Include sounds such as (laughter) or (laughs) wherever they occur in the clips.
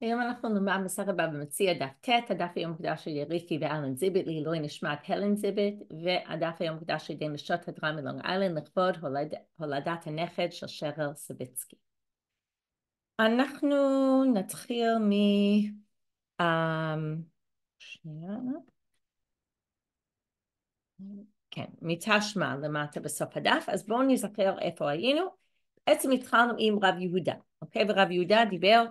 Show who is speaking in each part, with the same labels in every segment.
Speaker 1: היום אנחנו נאמר מסך הבא במציע דף ט', הדף היום מוקדש של יריקי ואלן זיביט, לעילוי נשמת הלן זיביט, והדף היום מוקדש על ידי נשות הדרם מלונג איילנד לכבוד הולד, הולדת הנכד של שרל סביצקי. אנחנו נתחיל מ... Um, שנייה. כן, מתשמע למטה בסוף הדף, אז בואו נזכר איפה היינו. בעצם התחלנו עם רב יהודה, אוקיי? ורב יהודה דיבר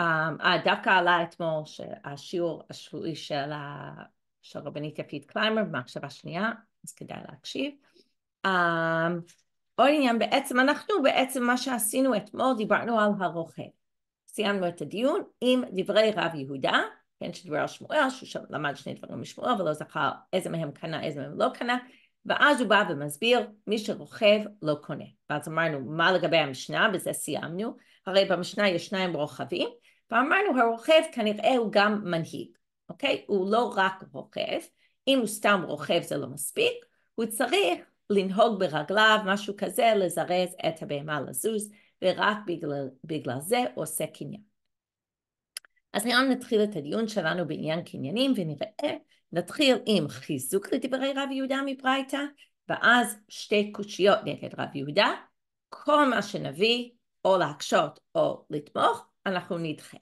Speaker 1: Um, דווקא עלה אתמול השיעור השבועי של, ה... של רבנית יפית קליימר במחשבה שנייה, אז כדאי להקשיב. Um, עוד עניין, בעצם אנחנו בעצם מה שעשינו אתמול, דיברנו על הרוכב. סיימנו את הדיון עם דברי רב יהודה, כן, שדיבר על שמואל, שהוא למד שני דברים משמואל ולא זכר איזה מהם קנה, איזה מהם לא קנה, ואז הוא בא ומסביר, מי שרוכב לא קונה. ואז אמרנו, מה לגבי המשנה? בזה סיימנו. הרי במשנה יש שניים רוכבים, ואמרנו הרוכב כנראה הוא גם מנהיג, אוקיי? הוא לא רק רוכב, אם הוא סתם רוכב זה לא מספיק, הוא צריך לנהוג ברגליו, משהו כזה, לזרז את הבהמה לזוז, ורק בגלל, בגלל זה עושה קניין. אז היום נתחיל את הדיון שלנו בעניין קניינים, ונראה, נתחיל עם חיזוק לדברי רב יהודה מברייתא, ואז שתי קושיות נגד רב יהודה, כל מה שנביא, או להקשות או לתמוך, אנחנו נדחה.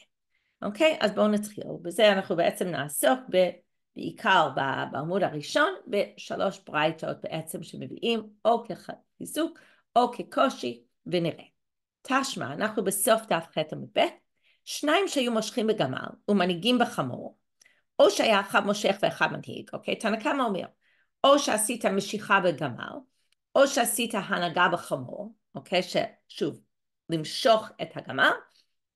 Speaker 1: אוקיי? אז בואו נתחיל. בזה אנחנו בעצם נעסוק ב... בעיקר בעמוד הראשון, בשלוש ברייתות בעצם שמביאים או כחיזוק או כקושי, ונראה. תשמע, אנחנו בסוף דף ח עמוד ב', שניים שהיו מושכים בגמל ומנהיגים בחמור, או שהיה אחד מושך ואחד מנהיג, אוקיי? תנא קמא אומר, או שעשית משיכה בגמל, או שעשית הנהגה בחמור, אוקיי? ששוב, למשוך את הגמל,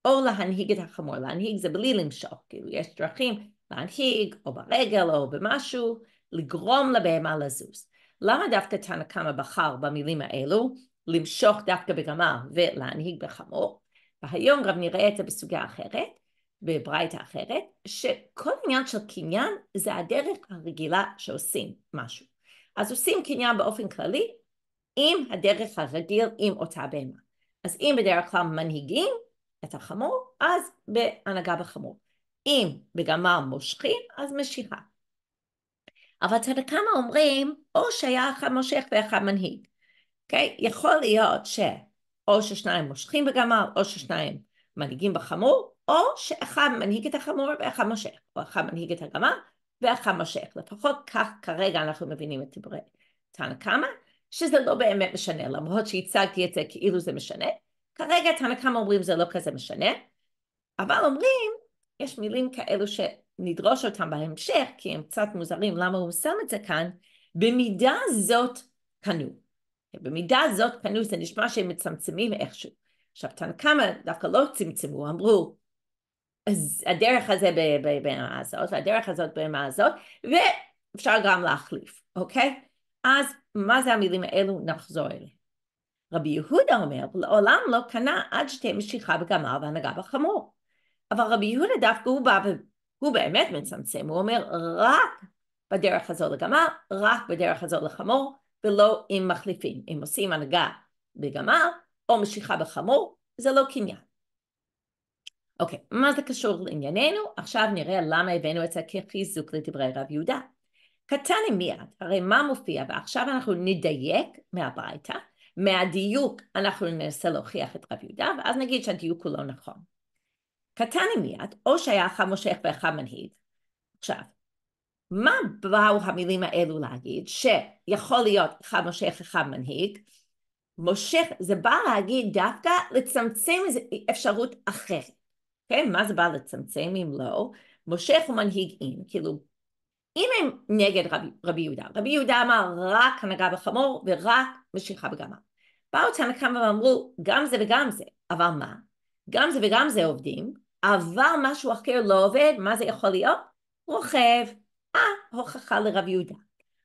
Speaker 1: או להנהיג את החמור. להנהיג זה בלי למשוך, כאילו יש דרכים להנהיג, או ברגל, או במשהו, לגרום לבהמה לזוז. למה דווקא תנא קמא בחר במילים האלו, למשוך דווקא בגמל ולהנהיג בחמור? והיום גם נראה את זה בסוגיה אחרת, בברייתא אחרת, שכל עניין של קניין זה הדרך הרגילה שעושים משהו. אז עושים קניין באופן כללי עם הדרך הרגיל, עם אותה בהמה. אז אם בדרך כלל מנהיגים, את החמור, אז בהנהגה בחמור. אם בגמר מושכים, אז משיכה. אבל צדקמה אומרים, או שהיה אחד מושך ואחד מנהיג. Okay? אוקיי? יכול להיות שאו ששניים מושכים בגמר, או ששניים מנהיגים בחמור, או שאחד מנהיג את החמור ואחד מושך, או אחד מנהיג את הגמר ואחד מושך. לפחות כך כרגע אנחנו מבינים את דברי תנא קמא, שזה לא באמת משנה, למרות שהצגתי את זה כאילו זה משנה, כרגע תנקם אומרים זה לא כזה משנה, אבל אומרים, יש מילים כאלו שנדרוש אותם בהמשך, כי הם קצת מוזרים למה הוא שם את זה כאן, במידה זאת קנו. במידה זאת קנו, זה נשמע שהם מצמצמים איכשהו. עכשיו תנקמה דווקא לא צמצמו, אמרו, אז הדרך הזה בהמה הזאת, והדרך הזאת בהמה הזאת, ואפשר גם להחליף, אוקיי? אז מה זה המילים האלו? נחזור אליהם. רבי יהודה אומר, לעולם לא קנה עד שתהיה משיכה בגמר והנהגה בחמור. אבל רבי יהודה דווקא הוא בא והוא באמת מצמצם, הוא אומר רק בדרך הזו לגמר, רק בדרך הזו לחמור, ולא אם מחליפים. אם עושים הנהגה בגמר או משיכה בחמור, זה לא קניין. אוקיי, okay, מה זה קשור לענייננו? עכשיו נראה למה הבאנו את זה כחיזוק לדברי רב יהודה. קטן עם מיד, הרי מה מופיע? ועכשיו אנחנו נדייק מהברייתא. מהדיוק אנחנו ננסה להוכיח את רב יהודה, ואז נגיד שהדיוק הוא לא נכון. קטני מיד, או שהיה אחד מושך ואחד מנהיג. עכשיו, מה באו המילים האלו להגיד? שיכול להיות אחד מושך אחד מנהיג. מושך, זה בא להגיד דווקא לצמצם איזו אפשרות אחרת. כן, מה זה בא לצמצם אם לא? מושך ומנהיג אין, כאילו אם הם נגד רבי, רבי יהודה, רבי יהודה אמר רק הנהגה בחמור ורק משיכה בגמר. באו תנקם ואמרו גם זה וגם זה, אבל מה? גם זה וגם זה עובדים, אבל משהו אחר לא עובד, מה זה יכול להיות? רוכב, אה, הוכחה לרב יהודה.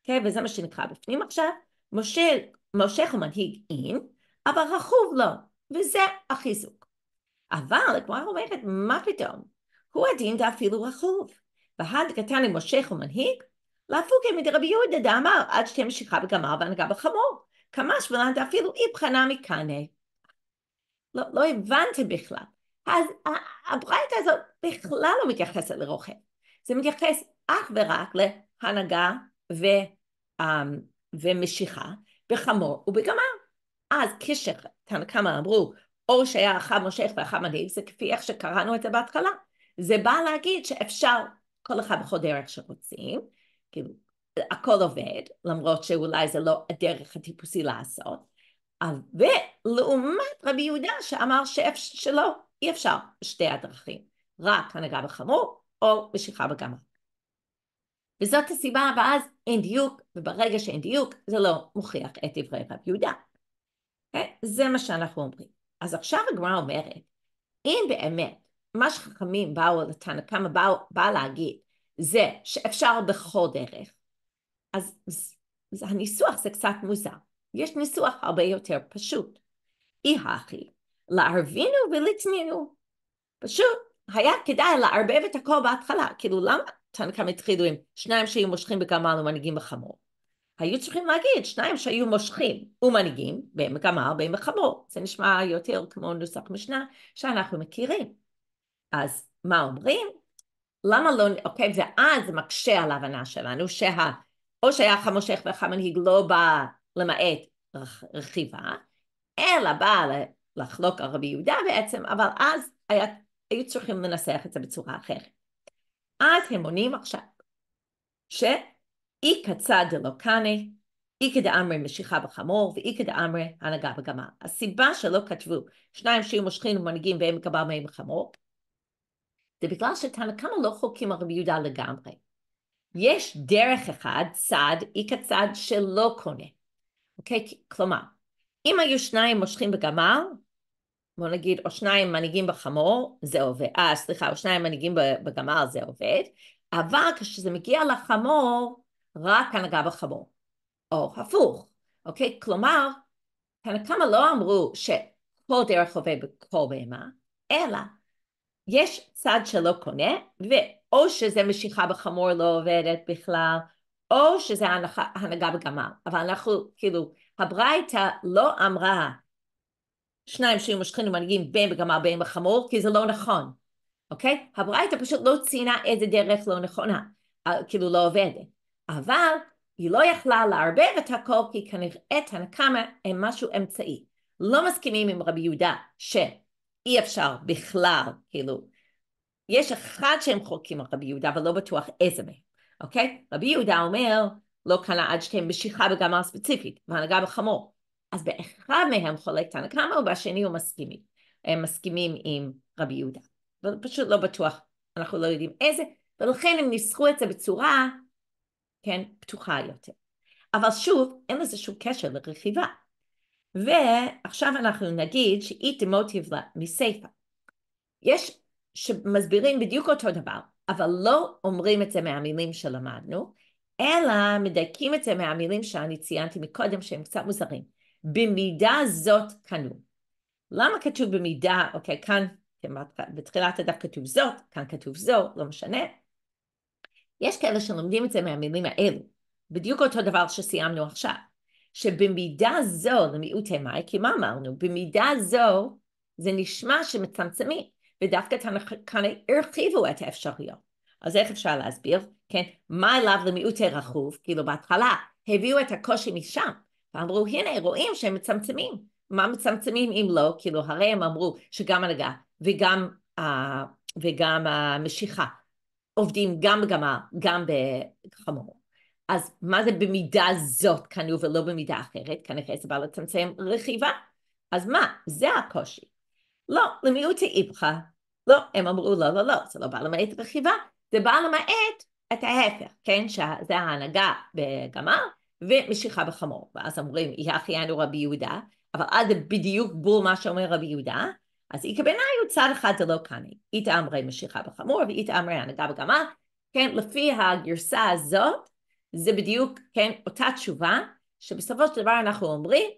Speaker 1: כן, וזה מה שנקרא בפנים עכשיו, משה, מושך ומנהיג אין, אבל רכוב לא, וזה החיזוק. אבל כמו אומרת, מה פתאום? הוא הדין דאפילו רכוב. והד קטן למושך ומנהיג, להפוקי רבי יהודה דאמר עד שתהיה משיכה בגמר והנהגה בחמור, כמה ולנדה אפילו אי בחנה מקנה. לא, לא הבנתי בכלל. אז הברייתא הזאת בכלל לא מתייחסת לרוכב, זה מתייחס אך ורק להנהגה ו, אמ, ומשיכה בחמור ובגמר. אז כשתנא אמרו, או שהיה אחד מושך ואחד מנהיג, זה כפי איך שקראנו את זה בהתחלה. זה בא להגיד שאפשר כל אחד בכל דרך שרוצים, כאילו הכל עובד, למרות שאולי זה לא הדרך הטיפוסי לעשות, ולעומת רבי יהודה שאמר שאפ... שלא, אי אפשר שתי הדרכים, רק הנהגה בחמור או משיכה בגמר. וזאת הסיבה, ואז אין דיוק, וברגע שאין דיוק זה לא מוכיח את דברי רב יהודה. Okay? כן? זה מה שאנחנו אומרים. אז עכשיו הגמרא אומרת, אם באמת מה שחכמים באו לתנא קמא בא בא להגיד זה שאפשר בכל דרך. אז, אז אז הניסוח זה קצת מוזר. יש ניסוח הרבה יותר פשוט. אי הכי, לערבינו ולתנינו. פשוט היה כדאי לערבב את הכל בהתחלה. כאילו למה תנא קמא התחילו עם שניים שהיו מושכים בגמל ומנהיגים בחמור? היו צריכים להגיד שניים שהיו מושכים ומנהיגים, בהם בגמל, בהם בחמור. זה נשמע יותר כמו נוסח משנה שאנחנו מכירים. אז מה אומרים? למה לא, אוקיי, ואז זה מקשה על ההבנה שלנו שה... שהאור שייך המושך והמנהיג לא בא למעט רכיבה, אלא בא לחלוק על רבי יהודה בעצם, אבל אז היה, היו צריכים לנסח את זה בצורה אחרת. אז הם עונים עכשיו, שאיכא צד דלא קנה, איכא דאמרי משיכה בחמור, ואיכא דאמרי הנהגה בגמל. הסיבה שלא כתבו שניים שיהיו מושכים ומנהיגים והם מקבל מהם חמור, זה בגלל שתנא קמא לא חוקים על רבי יהודה לגמרי. יש דרך אחד, צד, איקה צד שלא קונה. אוקיי? כלומר, אם היו שניים מושכים בגמר, בוא נגיד, או שניים מנהיגים בחמור, זה עובד. אה, סליחה, או שניים מנהיגים בגמר, זה עובד. אבל כשזה מגיע לחמור, רק הנהגה בחמור. או הפוך, אוקיי? כלומר, תנא קמא לא אמרו שכל דרך עובד בכל בהמה, אלא יש צד שלא קונה, ואו שזה משיכה בחמור לא עובדת בכלל, או שזה הנהגה בגמל. אבל אנחנו, כאילו, הברייתא לא אמרה שניים שהיו מושכים ומנהיגים בין בגמל בין בחמור, כי זה לא נכון, אוקיי? הברייתא פשוט לא ציינה איזה דרך לא נכונה, אה, כאילו לא עובדת. אבל היא לא יכלה לערבב את הכל, כי כנראה תנקמה הם משהו אמצעי. לא מסכימים עם רבי יהודה ש... אי אפשר בכלל, כאילו, יש אחד שהם חולקים על רבי יהודה, אבל לא בטוח איזה מהם, אוקיי? רבי יהודה אומר, לא קנה עד שתהיה משיכה בגמר ספציפית, והנהגה בחמור. אז באחד מהם חולק תנא קמא, ובשני הוא מסכים. הם מסכימים עם רבי יהודה. אבל פשוט לא בטוח, אנחנו לא יודעים איזה, ולכן הם ניסחו את זה בצורה, כן, פתוחה יותר. אבל שוב, אין לזה שום קשר לרכיבה. ועכשיו אנחנו נגיד שאי דמוטיב לה מסיפה. יש שמסבירים בדיוק אותו דבר, אבל לא אומרים את זה מהמילים שלמדנו, אלא מדייקים את זה מהמילים שאני ציינתי מקודם שהם קצת מוזרים. במידה זאת קנו. למה כתוב במידה, אוקיי, כאן כן, בתחילת הדף כתוב זאת, כאן כתוב זו, לא משנה. יש כאלה שלומדים את זה מהמילים האלו, בדיוק אותו דבר שסיימנו עכשיו. שבמידה זו למיעוט המאי, כי מה אמרנו? במידה זו זה נשמע שמצמצמים, ודווקא כאן הרחיבו את האפשרויות. אז איך אפשר להסביר? כן, מה אליו למיעוט הרכוב? כאילו בהתחלה הביאו את הקושי משם, ואמרו הנה רואים שהם מצמצמים. מה מצמצמים אם לא? כאילו הרי הם אמרו שגם הנגעה וגם, uh, וגם המשיכה עובדים גם בגמל, גם בחמור. אז מה זה במידה זאת קנו ולא במידה אחרת? כנראה זה בא לצמצם רכיבה. אז מה, זה הקושי. לא, למיעוט האיפכא. לא, הם אמרו לא, לא, לא, זה לא בא למעט רכיבה, זה בא למעט את ההפך, כן? שזה ההנהגה בגמר ומשיכה בחמור. ואז אומרים, יחיינו רבי יהודה, אבל אז זה בדיוק בול מה שאומר רבי יהודה. אז איכא בעיניו צד אחד זה לא קנה. איתא אמרי משיכה בחמור ואיתא אמרי הנהגה בגמר. כן, לפי הגרסה הזאת, זה בדיוק, כן, אותה תשובה, שבסופו של דבר אנחנו אומרים,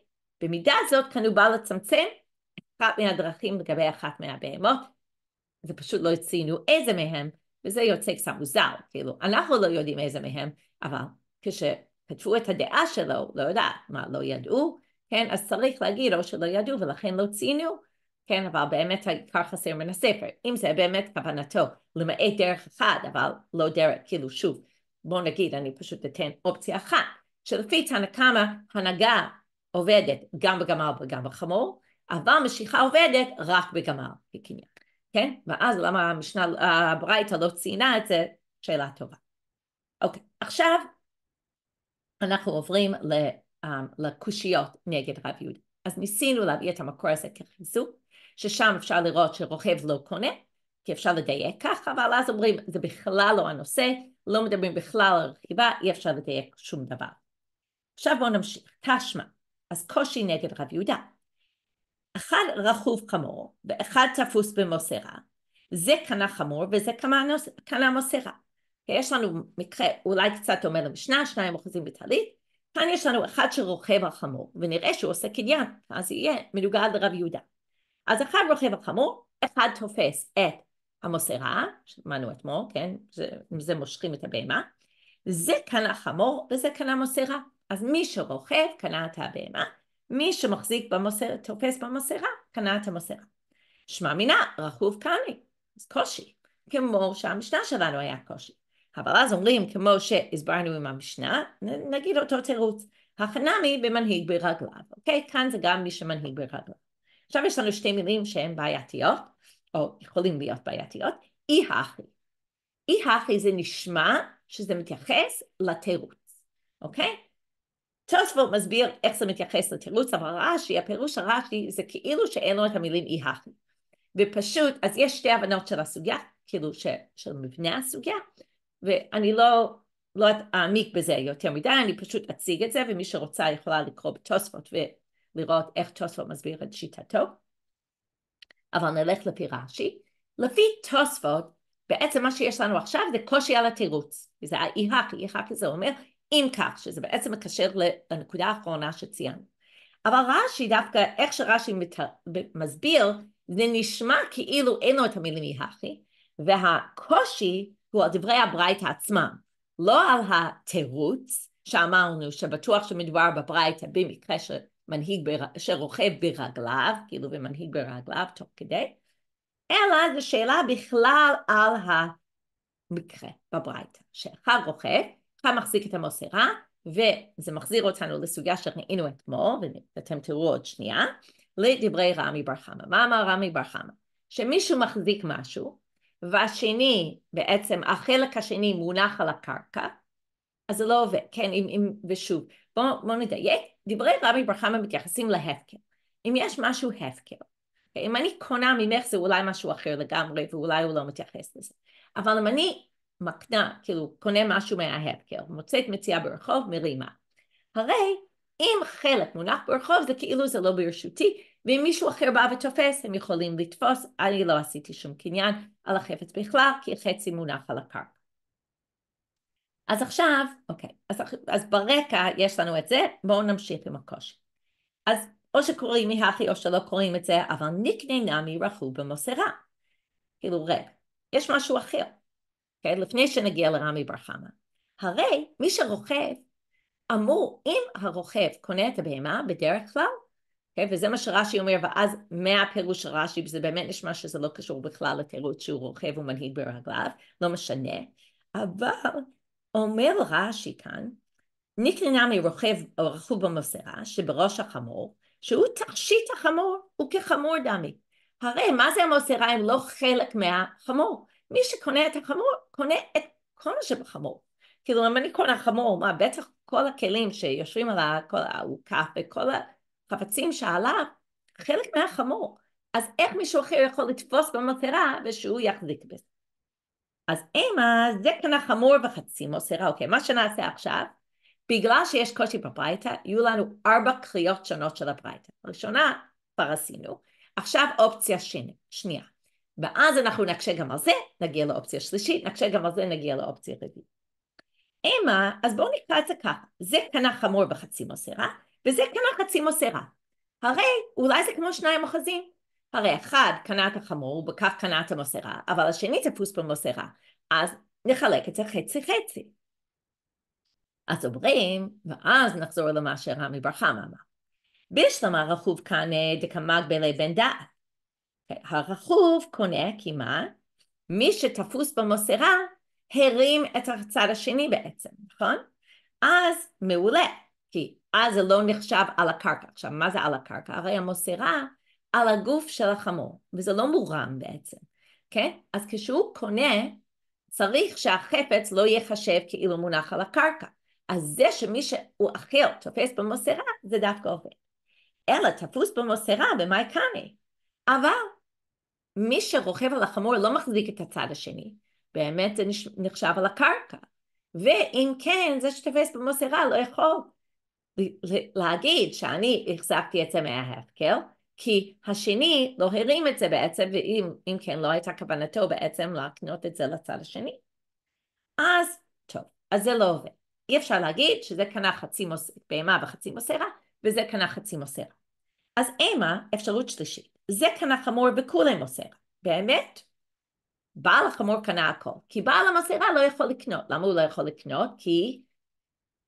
Speaker 1: במידה הזאת כאן הוא בא לצמצם אחת מהדרכים לגבי אחת מהבהמות, ופשוט לא הציינו איזה מהם, וזה יוצא קצת מוזר, כאילו, אנחנו לא יודעים איזה מהם, אבל כשכתבו את הדעה שלו, לא יודעת מה, לא ידעו, כן, אז צריך להגיד או שלא ידעו ולכן לא ציינו, כן, אבל באמת העיקר חסר מן הספר, אם זה באמת כוונתו למעט דרך אחת, אבל לא דרך, כאילו שוב, בואו נגיד, אני פשוט אתן אופציה אחת, שלפי תנא קמא הנהגה עובדת גם בגמר וגם בחמור, אבל משיכה עובדת רק בגמר כקניין, כן? ואז למה המשנה, הברייתא לא ציינה את זה? שאלה טובה. אוקיי, עכשיו אנחנו עוברים אה, לקושיות נגד רב יהודה. אז ניסינו להביא את המקור הזה כחיזוק, ששם אפשר לראות שרוכב לא קונה, כי אפשר לדייק כך, אבל אז אומרים, זה בכלל לא הנושא, לא מדברים בכלל על רכיבה, אי אפשר לדייק שום דבר. עכשיו בואו נמשיך. תשמע, אז קושי נגד רב יהודה. אחד רכוב חמור ואחד תפוס במוסרה, זה קנה חמור וזה קנה מוסרה. אוקיי, יש לנו מקרה, אולי קצת דומה למשנה, שניים אוחזים בטלית, כאן יש לנו אחד שרוכב על חמור, ונראה שהוא עושה קניין, אז יהיה מנוגד לרב יהודה. אז אחד רוכב על חמור, אחד תופס את המוסרה, שמענו אתמול, כן? זה, זה מושכים את הבהמה. זה קנה חמור וזה קנה מוסרה. אז מי שרוכב קנה את הבהמה, מי שמחזיק במוסר, תופס במוסרה, קנה את המוסרה. שמע מינה, רכוב קני, אז קושי, כמו שהמשנה שלנו היה קושי. אבל אז אומרים, כמו שהסברנו עם המשנה, נגיד אותו תירוץ, החנמי במנהיג ברגליו, אוקיי? כאן זה גם מי שמנהיג ברגליו. עכשיו יש לנו שתי מילים שהן בעייתיות. או יכולים להיות בעייתיות, אי הכי. אי הכי זה נשמע שזה מתייחס לתירוץ, אוקיי? תוספות מסביר איך זה מתייחס לתירוץ, אבל רש"י, הפירוש הרש"י זה כאילו שאין לו את המילים אי הכי. ופשוט, אז יש שתי הבנות של הסוגיה, כאילו ש, של מבנה הסוגיה, ואני לא, לא אעמיק בזה יותר מדי, אני פשוט אציג את זה, ומי שרוצה יכולה לקרוא בתוספות ולראות איך תוספות מסביר את שיטתו. אבל נלך לפי רש"י. לפי תוספות, בעצם מה שיש לנו עכשיו זה קושי על התירוץ. זה האי-הכי, אי-הכי E-H זה אומר אם כך, שזה בעצם מקשר לנקודה האחרונה שציינו. אבל רש"י דווקא, איך שרש"י מת... מסביר, זה נשמע כאילו אין לו את המילים אי הכי, והקושי הוא על דברי הברייתא עצמם, לא על התירוץ שאמרנו שבטוח שמדובר בברייתא במקרה מנהיג בר... שרוכב ברגליו, כאילו במנהיג ברגליו תוך כדי, אלא זו שאלה בכלל על המקרה בברייתא, שאחד רוכב, אחד מחזיק את המוסרה, וזה מחזיר אותנו לסוגיה שראינו אתמול, ואתם תראו עוד שנייה, לדברי רמי בר חמא. מה אמר רמי בר חמא? שמישהו מחזיק משהו, והשני, בעצם החלק השני מונח על הקרקע, אז זה לא עובד, כן, אם, אם, ושוב, בואו בוא נדייק, דברי רבי ברחמה מתייחסים להפקר. אם יש משהו הפקר, אוקיי? אם אני קונה ממך זה אולי משהו אחר לגמרי ואולי הוא לא מתייחס לזה. אבל אם אני מקנה, כאילו קונה משהו מההפקר, מוצאת מציאה ברחוב, מרימה. הרי אם חלק מונח ברחוב זה כאילו זה לא ברשותי, ואם מישהו אחר בא ותופס הם יכולים לתפוס, אני לא עשיתי שום קניין על החפץ בכלל כי חצי מונח על הקרקע. אז עכשיו, אוקיי, אז, אז ברקע יש לנו את זה, בואו נמשיך עם הקושי. אז או שקוראים מהכי או שלא קוראים את זה, אבל נמי רכו במוסרה. כאילו, רגע, יש משהו אחר. אוקיי? לפני שנגיע לרמי בר חמא. הרי מי שרוכב אמור, אם הרוכב קונה את הבהמה בדרך כלל, אוקיי? וזה מה שרש"י אומר, ואז מהפירוש של רש"י, וזה באמת נשמע שזה לא קשור בכלל לתירוץ שהוא רוכב ומנהיג ברגליו, לא משנה, אבל אומר רש"י כאן, נקרנה מרוכב או רכוב במסרה שבראש החמור, שהוא תכשיט החמור, הוא כחמור דמי. הרי מה זה המוסרה אם לא חלק מהחמור? מי שקונה את החמור, קונה את כל מה שבחמור. כאילו אם אני קונה חמור, מה בטח כל הכלים שיושבים על כל האוכף וכל החפצים שעליו, חלק מהחמור. אז איך מישהו אחר יכול לתפוס במטרה ושהוא יחזיק בזה? אז אימה זה קנה חמור וחצי מוסרה. אוקיי, מה שנעשה עכשיו, בגלל שיש קושי בברייתא, יהיו לנו ארבע קריאות שונות של הברייתא. ראשונה, כבר עשינו, עכשיו אופציה שני, שנייה. ואז אנחנו נקשה גם על זה, נגיע לאופציה שלישית, נקשה גם על זה, נגיע לאופציה רביעית. אימה, אז בואו נקרא את זה ככה, זה קנה חמור וחצי מוסרה, וזה קנה חצי מוסרה. הרי אולי זה כמו שניים אוחזים, הרי אחד קנה את החמור, ובכך קנה את המוסרה, אבל השני תפוס במוסרה, אז נחלק את זה חצי חצי. אז אומרים, ואז נחזור למה שרמי ברכה אמר. בישלמה רכוב קנה דקמג בלי בן דעת. הרכוב קונה כי מה? מי שתפוס במוסרה הרים את הצד השני בעצם, נכון? אז מעולה, כי אז זה לא נחשב על הקרקע. עכשיו, מה זה על הקרקע? הרי המוסרה על הגוף של החמור, וזה לא מורם בעצם, כן? אז כשהוא קונה, צריך שהחפץ לא ייחשב כאילו מונח על הקרקע. אז זה שמי שהוא אחר תופס במוסרה, זה דווקא עובד. אלא תפוס במוסרה במאי קאמי. אבל מי שרוכב על החמור לא מחזיק את הצד השני, באמת זה נחשב על הקרקע. ואם כן, זה שתופס במוסרה לא יכול להגיד שאני החזקתי את צמא ההפקר, כי השני לא הרים את זה בעצם, ואם כן, לא הייתה כוונתו בעצם להקנות את זה לצד השני. אז, טוב, אז זה לא עובד. אי אפשר להגיד שזה קנה חצי מוס... בהמה וחצי מוסרה, וזה קנה חצי מוסרה. אז אימה, אפשרות שלישית, זה קנה חמור וכולי מוסרה. באמת? בעל החמור קנה הכל, כי בעל המסירה לא יכול לקנות. למה הוא לא יכול לקנות? כי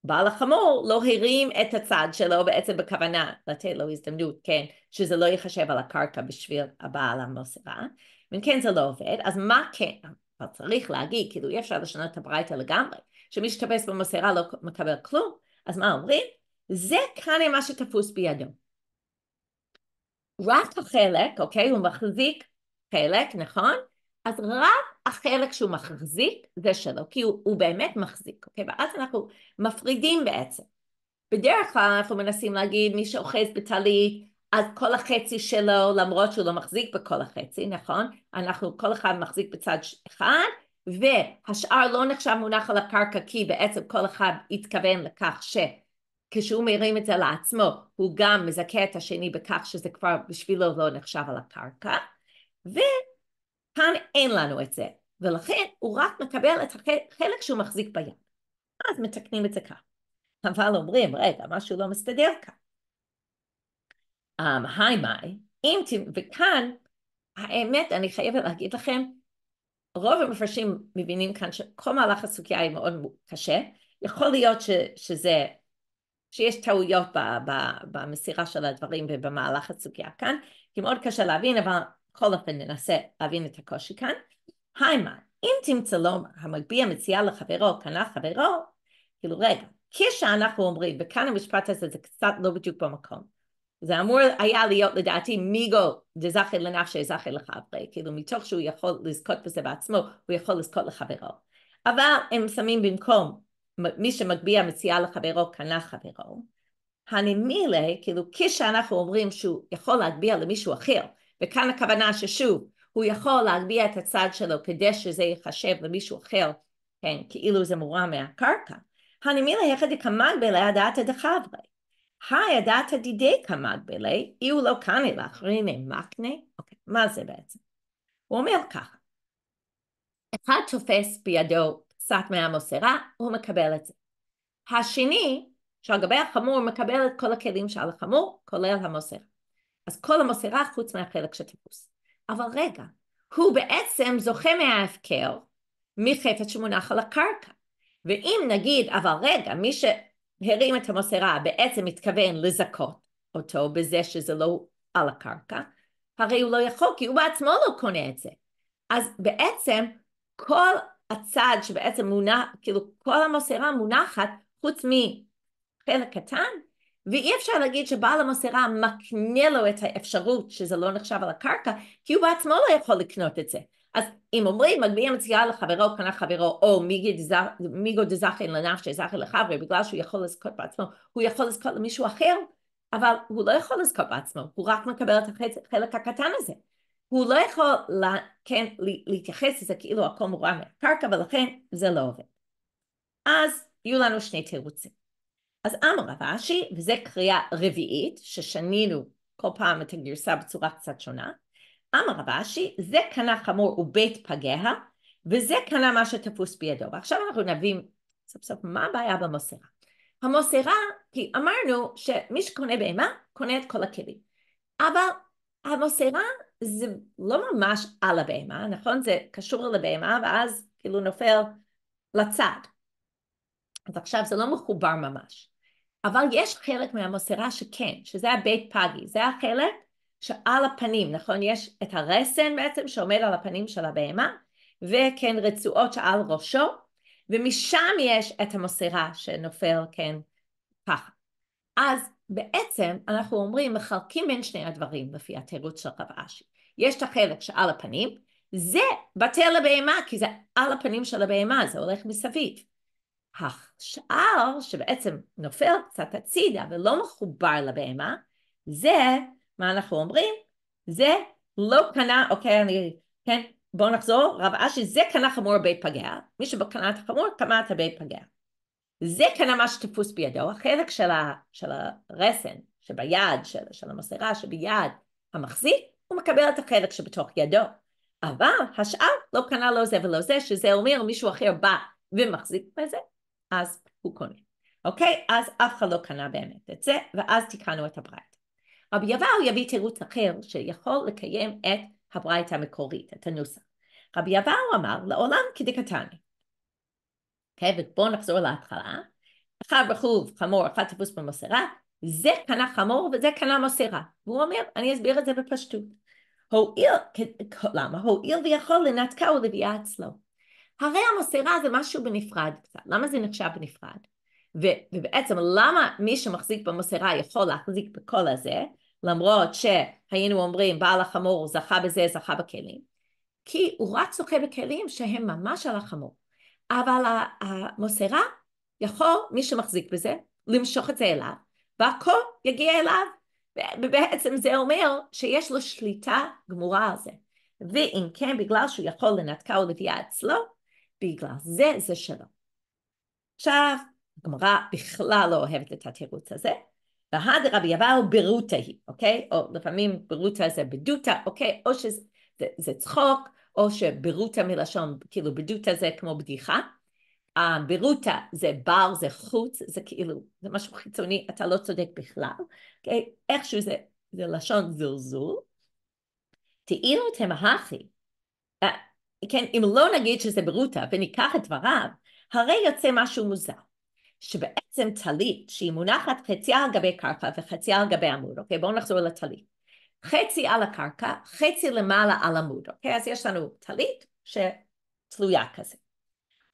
Speaker 1: בעל החמור לא הרים את הצד שלו בעצם בכוונה לתת לו הזדמנות, כן, שזה לא ייחשב על הקרקע בשביל הבעל המוסרה. אם כן זה לא עובד, אז מה כן? אבל צריך להגיד, כאילו אי אפשר לשנות את הברייתא לגמרי, שמי שתופס במוסרה לא מקבל כלום, אז מה אומרים? זה כאן מה שתפוס בידו. רק החלק, אוקיי, הוא מחזיק חלק, נכון? אז רק החלק שהוא מחזיק זה שלו, כי הוא, הוא באמת מחזיק, אוקיי? ואז אנחנו מפרידים בעצם. בדרך כלל אנחנו מנסים להגיד מי שאוחז בטלית, אז כל החצי שלו, למרות שהוא לא מחזיק בכל החצי, נכון? אנחנו, כל אחד מחזיק בצד אחד, והשאר לא נחשב מונח על הקרקע, כי בעצם כל אחד התכוון לכך שכשהוא מרים את זה לעצמו, הוא גם מזכה את השני בכך שזה כבר בשבילו לא נחשב על הקרקע. ו... כאן אין לנו את זה, ולכן הוא רק מקבל את החלק שהוא מחזיק ביד. אז מתקנים את זה כך. אבל אומרים, רגע, משהו לא מסתדר כאן. Um, היי מאי, אם ת... וכאן, האמת, אני חייבת להגיד לכם, רוב המפרשים מבינים כאן שכל מהלך הסוגיה היא מאוד קשה. יכול להיות ש, שזה, שיש טעויות ב, ב, במסירה של הדברים ובמהלך הסוגיה כאן, כי מאוד קשה להבין, אבל בכל אופן ננסה להבין את הקושי כאן. היימה, אם תמצא לו המגביה מציעה לחברו, קנה חברו, כאילו רגע, כשאנחנו אומרים, וכאן המשפט הזה זה קצת לא בדיוק במקום, זה אמור היה להיות לדעתי מיגו דזכר לנפשי זכר לחברי, כאילו מתוך שהוא יכול לזכות בזה בעצמו, הוא יכול לזכות לחברו. אבל הם שמים במקום מי שמגביה מציעה לחברו קנה חברו, הנמילה, כאילו כשאנחנו אומרים שהוא יכול להגביה למישהו אחר, וכאן הכוונה ששוב, הוא יכול להגביע את הצד שלו כדי שזה ייחשב למישהו אחר, כן, כאילו זה מורה מהקרקע. הנמילה יחד כמג בלי הדעתא דחברי. היי הדעתא דידי כמג בלי, אי הוא לא קני לך, ריני מקנה, אוקיי, מה זה בעצם? הוא אומר ככה, אחד תופס בידו קצת מהמוסרה, הוא מקבל את זה. השני, שעל גבי החמור מקבל את כל הכלים שעל החמור, כולל המוסרה. אז כל המוסרה חוץ מהחלק של טיפוס. אבל רגע, הוא בעצם זוכה מההפקר מחפץ שמונח על הקרקע. ואם נגיד, אבל רגע, מי שהרים את המוסרה בעצם מתכוון לזכות אותו בזה שזה לא על הקרקע, הרי הוא לא יכול כי הוא בעצמו לא קונה את זה. אז בעצם כל הצד שבעצם מונח, כאילו כל המוסרה מונחת חוץ מחלק קטן, ואי אפשר להגיד שבעל המסירה מקנה לו את האפשרות שזה לא נחשב על הקרקע, כי הוא בעצמו לא יכול לקנות את זה. אז אם אומרים, מגביה מציעה לחברו, קנה חברו, או מיגו דזכין לנפשי זכין לחברי, בגלל שהוא יכול לזכות בעצמו, הוא יכול לזכות למישהו אחר, אבל הוא לא יכול לזכות בעצמו, הוא רק מקבל את החלק הקטן הזה. הוא לא יכול לה, כן, להתייחס לזה כאילו הכל מורה מהקרקע, ולכן זה לא עובד. אז יהיו לנו שני תירוצים. אז אמר רב אשי, וזו קריאה רביעית, ששנינו כל פעם את הגרסה בצורה קצת שונה, אמר רב אשי, זה קנה חמור ובית פגיה, וזה קנה מה שתפוס בידו. ועכשיו אנחנו נבין סוף סוף מה הבעיה במוסרה. המוסרה, כי אמרנו שמי שקונה בהמה, קונה את כל הכלים. אבל המוסרה זה לא ממש על הבהמה, נכון? זה קשור לבהמה, ואז כאילו נופל לצד. אז עכשיו זה לא מחובר ממש. אבל יש חלק מהמוסרה שכן, שזה הבית פגי, זה החלק שעל הפנים, נכון? יש את הרסן בעצם שעומד על הפנים של הבהמה, וכן רצועות שעל ראשו, ומשם יש את המוסרה שנופל כן ככה. אז בעצם אנחנו אומרים, מחלקים בין שני הדברים לפי התירוץ של רב אשי. יש את החלק שעל הפנים, זה בטל לבהמה, כי זה על הפנים של הבהמה, זה הולך מסביב. השאר, שבעצם נופל קצת הצידה ולא מחובר לבהמה, זה, מה אנחנו אומרים? זה לא קנה, אוקיי, אני, כן, בואו נחזור, רב אשי, זה קנה חמור בית פגע, מי שקנה את החמור, קמה את הבית פגע. זה קנה מה שתפוס בידו, החלק של, ה, של הרסן, שביד, של, של המסירה, שביד המחזיק, הוא מקבל את החלק שבתוך ידו. אבל השאר לא קנה לא זה ולא זה, שזה אומר מישהו אחר בא ומחזיק בזה, אז הוא קונה. אוקיי? אז אף אחד לא קנה באמת את זה, ואז תיקנו את הברית. רבי יבאו יביא תירוץ אחר שיכול לקיים את הברית המקורית, את הנוסח. רבי יבאו אמר, לעולם כדקתני. אוקיי? ובואו נחזור להתחלה. אחד רכוב חמור, אחד תפוס במוסרה, זה קנה חמור וזה קנה מוסרה. והוא אומר, אני אסביר את זה בפשטות. הועיל, למה? הועיל ויכול לנתקה ולביאה אצלו. הרי המסירה זה משהו בנפרד קצת, למה זה נחשב בנפרד? ו- ובעצם למה מי שמחזיק במסירה יכול להחזיק בכל הזה, למרות שהיינו אומרים בעל החמור זכה בזה, זכה בכלים? כי הוא רק זוכה בכלים שהם ממש על החמור. אבל המסירה יכול מי שמחזיק בזה למשוך את זה אליו, והכל יגיע אליו, ובעצם זה אומר שיש לו שליטה גמורה על זה. ואם כן, בגלל שהוא יכול לנתקה ולביאה אצלו, בגלל זה זה שלו. עכשיו, הגמרא בכלל לא אוהבת את התירוץ הזה, רבי יבאו ברותה היא, אוקיי? או לפעמים ברותה זה בדותה, אוקיי? או שזה זה, זה צחוק, או שברותה מלשון, כאילו בדותה זה כמו בדיחה. ברותה זה בר, זה חוץ, זה כאילו, זה משהו חיצוני, אתה לא צודק בכלל. אוקיי? איכשהו זה, זה לשון זלזול. תהילו אתם הכי, אה, כן, אם לא נגיד שזה ברוטה וניקח את דבריו, הרי יוצא משהו מוזר. שבעצם טלית שהיא מונחת חצי על גבי קרקע וחצי על גבי עמוד, אוקיי? בואו נחזור לטלית. חצי על הקרקע, חצי למעלה על עמוד, אוקיי? אז יש לנו טלית שתלויה כזה.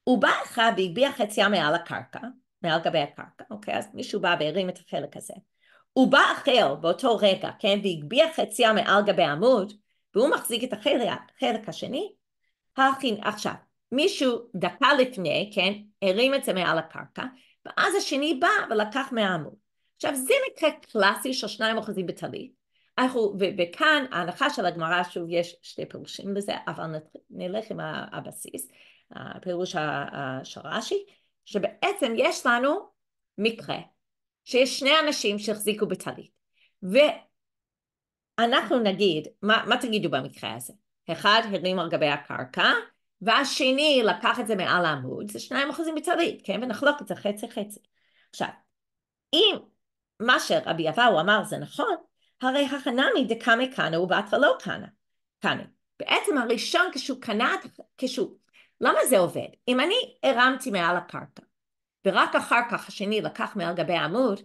Speaker 1: הוא בא אחד והגביע חציה מעל הקרקע, מעל גבי הקרקע, אוקיי? אז מישהו בא והרים את החלק הזה. הוא בא אחר באותו רגע, כן? והגביע חציה מעל גבי עמוד, והוא מחזיק את החלק השני, הכין עכשיו. מישהו דקה לפני, כן, הרים את זה מעל הקרקע, ואז השני בא ולקח מהעמוד. עכשיו זה מקרה קלאסי של שניים אוחזים בטלית, וכאן ההנחה של הגמרא, שוב יש שתי פירושים לזה, אבל נלך עם הבסיס, הפירוש של רש"י, שבעצם יש לנו מקרה שיש שני אנשים שהחזיקו בטלית, ואנחנו נגיד, מה, מה תגידו במקרה הזה? אחד הרים על גבי הקרקע, והשני לקח את זה מעל העמוד, זה שניים אחוזים בצדדית, כן? ונחלוק את זה חצי חצי. עכשיו, אם מה שרבי אבאו אמר זה נכון, הרי החנמי דקמי קנה ובאתרא לא קנה. קנה. בעצם הראשון כשהוא קנה, כשהוא... למה זה עובד? אם אני הרמתי מעל הקרקע, ורק אחר כך השני לקח מעל גבי העמוד,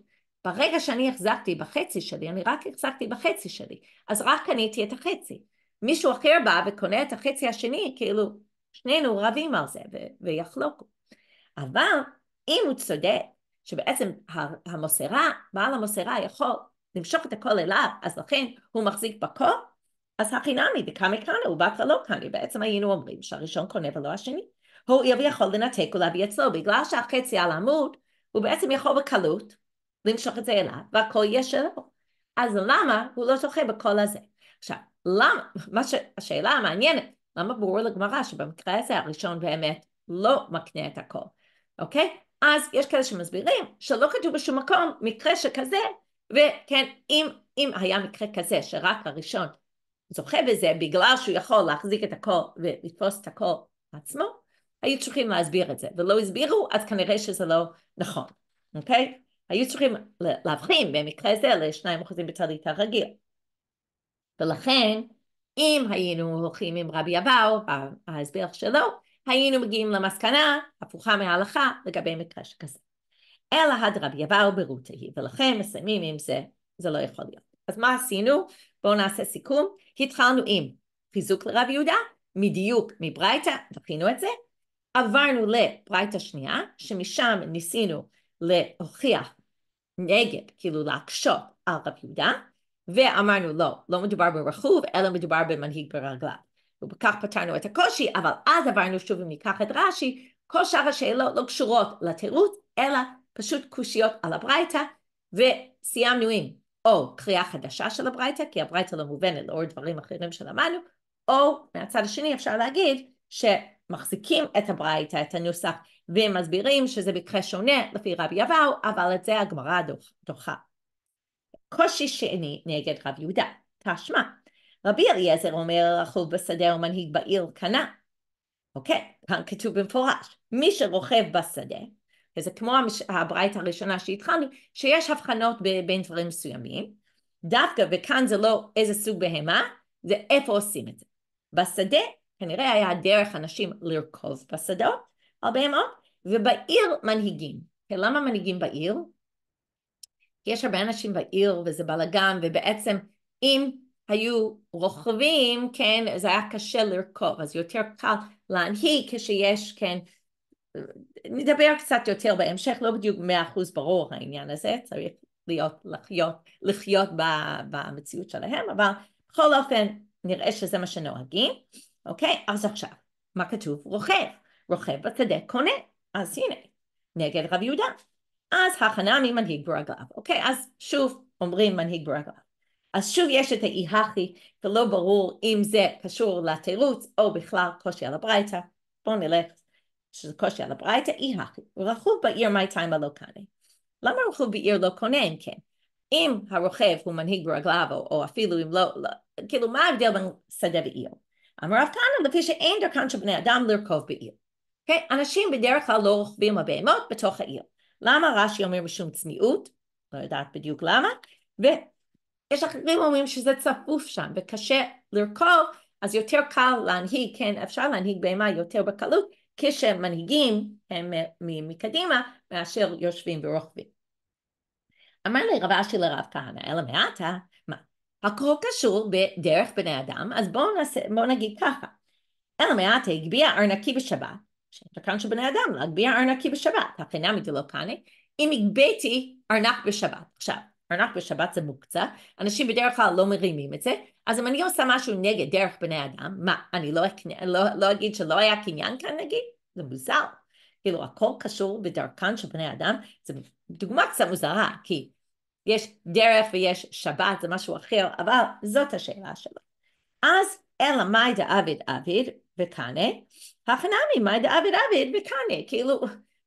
Speaker 1: ברגע שאני החזקתי בחצי שלי, אני רק החזקתי בחצי שלי, אז רק קניתי את החצי. מישהו אחר בא וקונה את החצי השני, כאילו שנינו רבים על זה ו- ויחלוקו. אבל אם הוא צודק, שבעצם המוסרה, בעל המוסרה יכול למשוך את הכל אליו, אז לכן הוא מחזיק בכל, אז החינמי, וכמה קנה, הוא בטלה לא קנה, בעצם היינו אומרים שהראשון קונה ולא השני. הוא יכול לנתק ולהביא אצלו, בגלל שהחצי על העמוד, הוא בעצם יכול בקלות למשוך את זה אליו, והכל יהיה שלו. אז למה הוא לא זוכה בכל הזה? עכשיו, למה, מה ש... השאלה המעניינת, למה ברור לגמרא שבמקרה הזה הראשון באמת לא מקנה את הכל, אוקיי? אז יש כאלה שמסבירים שלא כתוב בשום מקום מקרה שכזה, וכן, אם, אם היה מקרה כזה שרק הראשון זוכה בזה בגלל שהוא יכול להחזיק את הכל ולתפוס את הכל עצמו, היו צריכים להסביר את זה, ולא הסבירו, אז כנראה שזה לא נכון, אוקיי? היו צריכים להבחין במקרה זה לשניים אחוזים בטלית הרגיל. ולכן, אם היינו הולכים עם רבי אבאו, ההסבר שלו, היינו מגיעים למסקנה הפוכה מההלכה לגבי מקרה שכזה. אלא הדרבי אבאו ברותה היא, ולכן מסיימים עם זה, זה לא יכול להיות. אז מה עשינו? בואו נעשה סיכום. התחלנו עם חיזוק לרב יהודה, מדיוק מברייתא, דחינו את זה. עברנו לברייתא שנייה, שמשם ניסינו להוכיח נגד, כאילו להקשות על רב יהודה. ואמרנו לא, לא מדובר ברכוב, אלא מדובר במנהיג ברגליו. ובכך פתרנו את הקושי, אבל אז עברנו שוב, אם ניקח את רש"י, כל שאר השאלות לא קשורות לתירוץ, אלא פשוט קושיות על הברייתא, וסיימנו עם או קריאה חדשה של הברייתא, כי הברייתא לא מובנת לאור דברים אחרים שלמדנו, או מהצד השני אפשר להגיד שמחזיקים את הברייתא, את הנוסח, ומסבירים שזה מקרה שונה לפי רבי יבאו, אבל את זה הגמרא דוחה. קושי שני נגד רב יהודה, תשמע. רבי אליעזר אומר החוב בשדה ומנהיג בעיר קנה. אוקיי, כאן כתוב במפורש, מי שרוכב בשדה, וזה כמו הברית הראשונה שהתחלנו, שיש הבחנות בין דברים מסוימים, דווקא, וכאן זה לא איזה סוג בהמה, זה איפה עושים את זה. בשדה כנראה היה דרך אנשים לרכוב בשדות, על בהמות, ובעיר מנהיגים. למה מנהיגים בעיר? כי יש הרבה אנשים בעיר וזה בלאגן, ובעצם אם היו רוכבים, כן, זה היה קשה לרכוב, אז יותר קל להנהיג כשיש, כן, נדבר קצת יותר בהמשך, לא בדיוק מאה אחוז ברור העניין הזה, צריך להיות, לחיות, לחיות במציאות שלהם, אבל בכל אופן נראה שזה מה שנוהגים, אוקיי? אז עכשיו, מה כתוב? רוכב, רוכב בשדה קונה, אז הנה, נגד רב יהודה. אז הכנה ממנהיג ברגליו. אוקיי, אז שוב אומרים מנהיג ברגליו. אז שוב יש את האי הכי, ולא ברור אם זה קשור לתירוץ או בכלל קושי על הברייתא. בואו נלך, שזה קושי על הברייתא, אי הכי. רכוב בעיר מי תימה לא קנה. למה רכוב בעיר לא קונה אם כן? אם הרוכב הוא מנהיג ברגליו, או, או אפילו אם לא, לא, כאילו מה ההבדל בין שדה ועיר? אמר רב כהנא, לפי שאין דרכן של בני אדם לרכוב בעיר. Okay? אוקיי? אנשים בדרך כלל לא רוכבים הבהמות בתוך העיר. למה? רש"י אומר משום צניעות, לא יודעת בדיוק למה, ויש אחרים אומרים שזה צפוף שם וקשה לרקוב, אז יותר קל להנהיג, כן, אפשר להנהיג בהמה יותר בקלות, כשמנהיגים הם אה, מקדימה מאשר יושבים ורוכבים. אמר לי רבה של הרב כהנא, אלא מעטה, מה? הכל קשור בדרך בני אדם, אז בואו בוא נגיד ככה. אלא מעטה הגביה ארנקי בשבת, תקן של בני אדם, להגביה ארנקי בשבת, הפינמי דלא פאני, אם הגביתי ארנק בשבת. עכשיו, ארנק בשבת זה מוקצה, אנשים בדרך כלל לא מרימים את זה, אז אם אני עושה משהו נגד דרך בני אדם, מה, אני לא, לא, לא אגיד שלא היה קניין כאן נגיד? זה מוזר. כאילו, הכל קשור בדרכן של בני אדם, זה דוגמה קצת מוזרה, כי יש דרך ויש שבת, זה משהו אחר, אבל זאת השאלה שלו. אז אלא מאי דעביד עביד וקנה, הכנמי, מה דעבד עבד וקנה, כאילו,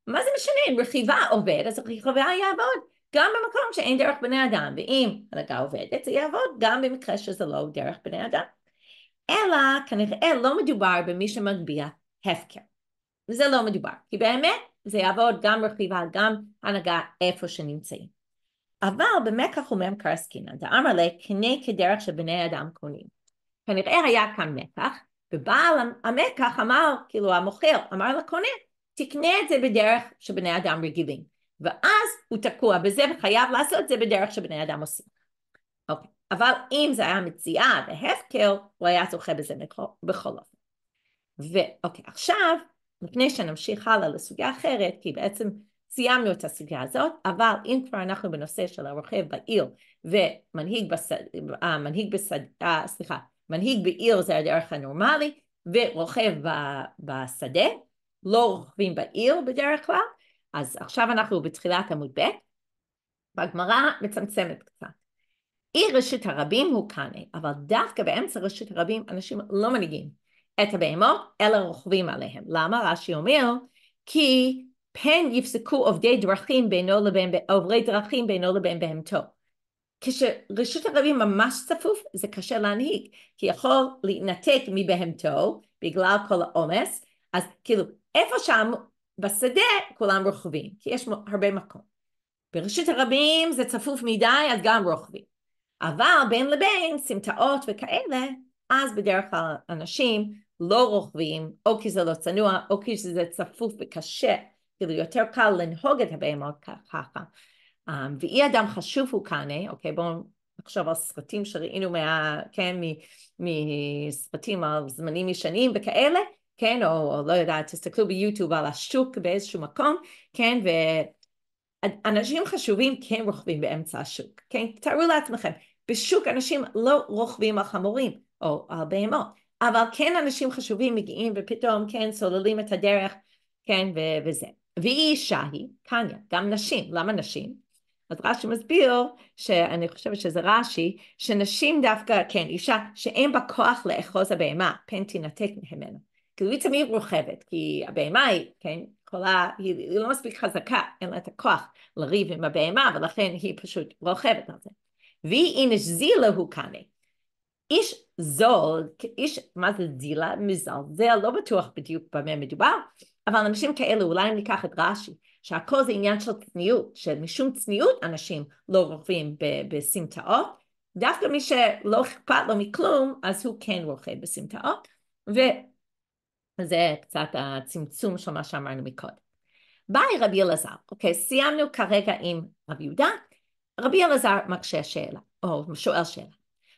Speaker 1: מה זה משנה, אם רכיבה עובד, אז רכיבה יעבוד, גם במקום שאין דרך בני אדם, ואם הנהגה עובדת, זה יעבוד גם במקרה שזה לא דרך בני אדם. אלא כנראה לא מדובר במי שמגביה הפקר. וזה לא מדובר, כי באמת זה יעבוד גם רכיבה, גם הנהגה איפה שנמצאים. אבל במקח אומר קרסקינה, דאמר לה, קנה כדרך שבני אדם קונים. כנראה היה כאן מקח, ובעל המקח אמר, כאילו המוכר, אמר לקונה, תקנה את זה בדרך שבני אדם רגילים. ואז הוא תקוע בזה וחייב לעשות את זה בדרך שבני אדם עושים. אוקיי. אבל אם זה היה מציאה והפקר, הוא היה זוכה בזה בכל אופן. ואוקיי, עכשיו, לפני שנמשיך הלאה לסוגיה אחרת, כי בעצם סיימנו את הסוגיה הזאת, אבל אם כבר אנחנו בנושא של הרוכב בעיר ומנהיג בסד... אה, בסד... אה, סליחה, מנהיג בעיר זה הדרך הנורמלי, ורוכב ב, בשדה, לא רוכבים בעיר בדרך כלל, אז עכשיו אנחנו בתחילת עמוד ב', והגמרא מצמצמת קצת. אי רשות הרבים הוא קנה, אבל דווקא באמצע רשות הרבים אנשים לא מנהיגים את הבהמות, אלא רוכבים עליהם. למה? רש"י אומר, כי פן יפסקו עובדי דרכים בינו לבין, עוברי דרכים בינו לבין בהמתו. כשרשות הרבים ממש צפוף זה קשה להנהיג, כי יכול להתנתק מבהמתו בגלל כל העומס, אז כאילו איפה שם בשדה כולם רוכבים, כי יש הרבה מקום. ברשות הרבים זה צפוף מדי אז גם רוכבים. אבל בין לבין סמטאות וכאלה, אז בדרך כלל אנשים לא רוכבים, או כי זה לא צנוע, או כי זה צפוף וקשה, כאילו יותר קל לנהוג את הבהמות ככה. Um, ואי אדם חשוב הוא קאנה, אה? אוקיי? בואו נחשוב על סרטים שראינו מה... כן, מסרטים על זמנים ישנים וכאלה, כן, או, או לא יודעת, תסתכלו ביוטיוב על השוק באיזשהו מקום, כן, ואנשים חשובים כן רוכבים באמצע השוק, כן? תארו לעצמכם, בשוק אנשים לא רוכבים על חמורים או על בהמות, אבל כן אנשים חשובים מגיעים ופתאום כן סוללים את הדרך, כן, ו- וזה. והיא אישה היא, קניה, גם נשים, למה נשים? אז רש"י מסביר, שאני חושבת שזה רש"י, שנשים דווקא, כן, אישה שאין בה כוח לאחוז הבהמה, פן תינתק ממנה. כאילו היא תמיד רוכבת, כי הבהמה היא, כן, יכולה, היא, היא לא מספיק חזקה, אין לה את הכוח לריב עם הבהמה, ולכן היא פשוט רוכבת על זה. ואי זילה הוא קנה. איש זול, איש, מה זה זילה? מזלזל, לא בטוח בדיוק במה מדובר, אבל אנשים כאלה, אולי ניקח את רש"י, שהכל זה עניין של צניעות, שמשום צניעות אנשים לא רוכבים בסמטאות, דווקא מי שלא אכפת לו מכלום, אז הוא כן רוכב בסמטאות, וזה קצת הצמצום של מה שאמרנו מקודם. ביי רבי אלעזר, אוקיי, סיימנו כרגע עם רבי יהודה, רבי אלעזר מקשה שאלה, או שואל שאלה.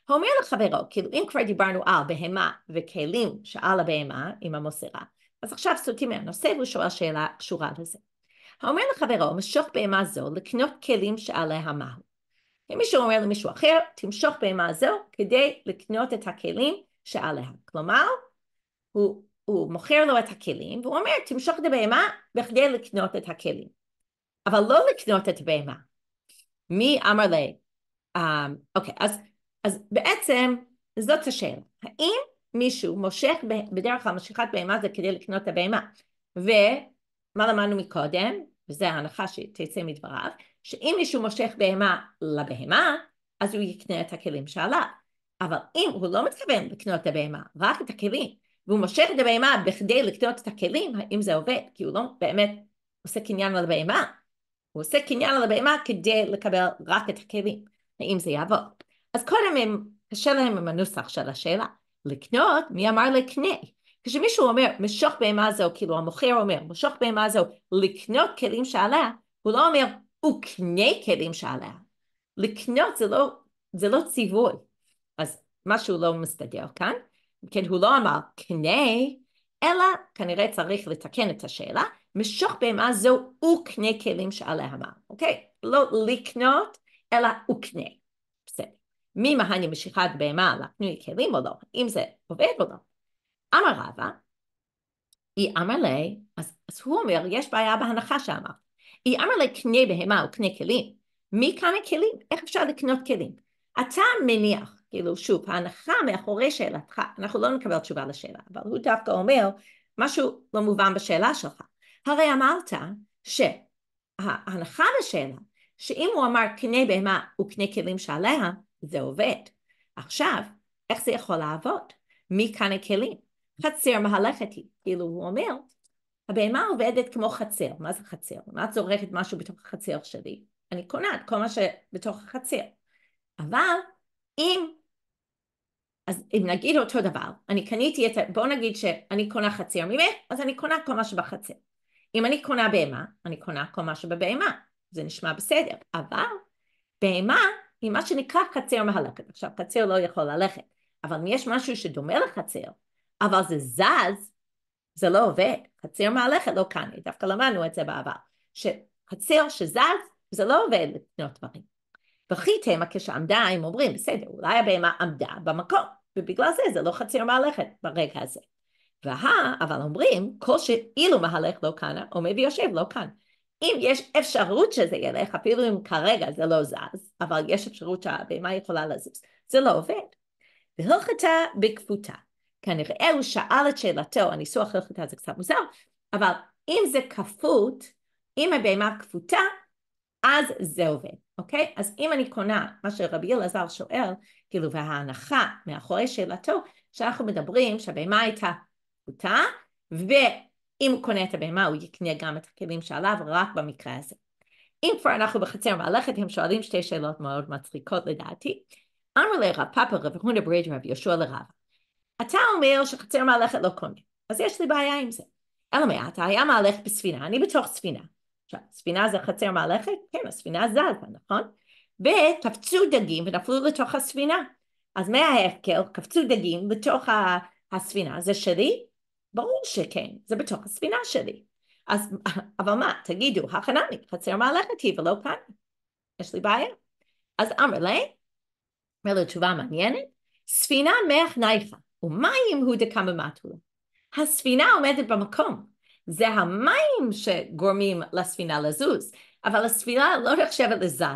Speaker 1: הוא אומר לחברו, כאילו אם כבר דיברנו על בהמה וכלים שעל הבהמה עם המוסרה, אז עכשיו סוטים מהנושא והוא שואל שאלה קשורה לזה. האומר לחברו, משוך בהמה זו לקנות כלים שעליהם מהו. אם מישהו אומר למישהו אחר, תמשוך בהמה זו כדי לקנות את הכלים שעליהם. כלומר, הוא, הוא מוכר לו את הכלים, והוא אומר, תמשוך את הבהמה בכדי לקנות את הכלים. אבל לא לקנות את הבהמה. מי אמר ל... אה, אוקיי, אז, אז בעצם זאת השאלה. האם מישהו מושך, בדרך כלל משיכת בהמה זה כדי לקנות את הבהמה, מה למדנו מקודם, וזו ההנחה שתצא מדבריו, שאם מישהו מושך בהמה לבהמה, אז הוא יקנה את הכלים שעליו. אבל אם הוא לא מתכוון לקנות את הבהמה, רק את הכלים, והוא מושך את הבהמה בכדי לקנות את הכלים, האם זה עובד? כי הוא לא באמת עושה קניין על הבהמה, הוא עושה קניין על הבהמה כדי לקבל רק את הכלים. האם זה יעבוד? אז קודם הם, קשה להם עם הנוסח של השאלה. לקנות, מי אמר לקנה? כשמישהו אומר משוך בהמה זו, כאילו המוכר אומר משוך בהמה זו לקנות כלים שעליה, הוא לא אומר הוא קנה כלים שעליה. לקנות זה לא, זה לא ציווי. אז משהו לא מסתדר כאן, כן הוא לא אמר קנה, אלא כנראה צריך לתקן את השאלה, משוך בהמה זו הוא קנה כלים שעליה אמר, אוקיי? לא לקנות, אלא הוא וקנה. בסדר. ממהני משיכת בהמה לקנוי כלים או לא, אם זה עובד או לא. אמר רבא, אי אמר לי, אז, אז הוא אומר, יש בעיה בהנחה שאמר. אי אמר לי, קנה בהמה או קנה כלים. מי קנה כלים? איך אפשר לקנות כלים? אתה מניח, כאילו, שוב, ההנחה מאחורי שאלתך, אנחנו לא נקבל תשובה לשאלה, אבל הוא דווקא אומר משהו לא מובן בשאלה שלך. הרי אמרת שההנחה בשאלה, שאם הוא אמר קנה בהמה וקנה כלים שעליה, זה עובד. עכשיו, איך זה יכול לעבוד? מי קנה כלים? חצר מהלכת היא. כאילו הוא אומר, הבהמה עובדת כמו חצר. מה זה חצר? מה את זורקת משהו בתוך החצר שלי? אני קונה את כל מה שבתוך החצר. אבל אם, אז אם נגיד אותו דבר, אני קניתי את, ה... בואו נגיד שאני קונה חצר ממך, אז אני קונה כל מה שבחצר. אם אני קונה בהמה, אני קונה כל מה שבבהמה, זה נשמע בסדר, אבל בהמה היא מה שנקרא חצר מהלכת. עכשיו, חצר לא יכול ללכת, אבל אם יש משהו שדומה לחצר, אבל זה זז, זה לא עובד. חציר מהלכת לא כאן, דווקא למדנו את זה בעבר. שחציר שזז, זה לא עובד לקנות דברים. וכי תמה כשעמדה, הם אומרים, בסדר, אולי הבהמה עמדה במקום, ובגלל זה זה לא חציר מהלכת ברגע הזה. והה, אבל אומרים, כל שאילו מהלך לא כאן, עומד ויושב לא כאן. אם יש אפשרות שזה ילך, אפילו אם כרגע זה לא זז, אבל יש אפשרות שהבהמה יכולה לזוז, זה לא עובד. והלכתה בכפותה. כנראה הוא שאל את שאלתו, הניסוח הלכתה זה קצת מוזר, אבל אם זה כפות, אם הבהמה כפותה, אז זה עובד, אוקיי? אז אם אני קונה מה שרבי אלעזר שואל, כאילו, וההנחה מאחורי שאלתו, שאנחנו מדברים שהבהמה הייתה כפותה, ואם הוא קונה את הבהמה הוא יקנה גם את הכלים שעליו, רק במקרה הזה. אם כבר אנחנו בחצר מהלכת, הם שואלים שתי שאלות מאוד מצחיקות לדעתי. אמר לרב פאפה רב הונא בריד רב יהושע לרב אתה אומר שחצר מהלכת לא קונה, אז יש לי בעיה עם זה. אלא מה, אתה היה מהלך בספינה, אני בתוך ספינה. עכשיו, ספינה זה חצר מהלכת? כן, הספינה זזה, נכון? וקפצו דגים ונפלו לתוך הספינה. אז מה ההפקר? קפצו דגים לתוך הספינה, זה שלי? ברור שכן, זה בתוך הספינה שלי. אז, (laughs) אבל מה, תגידו, החנני, חצר מהלכת היא ולא כאן. יש לי בעיה. אז אמר לי, אומר לו תשובה מעניינת, ספינה מח נייחה. ומים הוא דקממטולה. הספינה עומדת במקום. זה המים שגורמים לספינה לזוז, אבל הספינה לא נחשבת לזזה.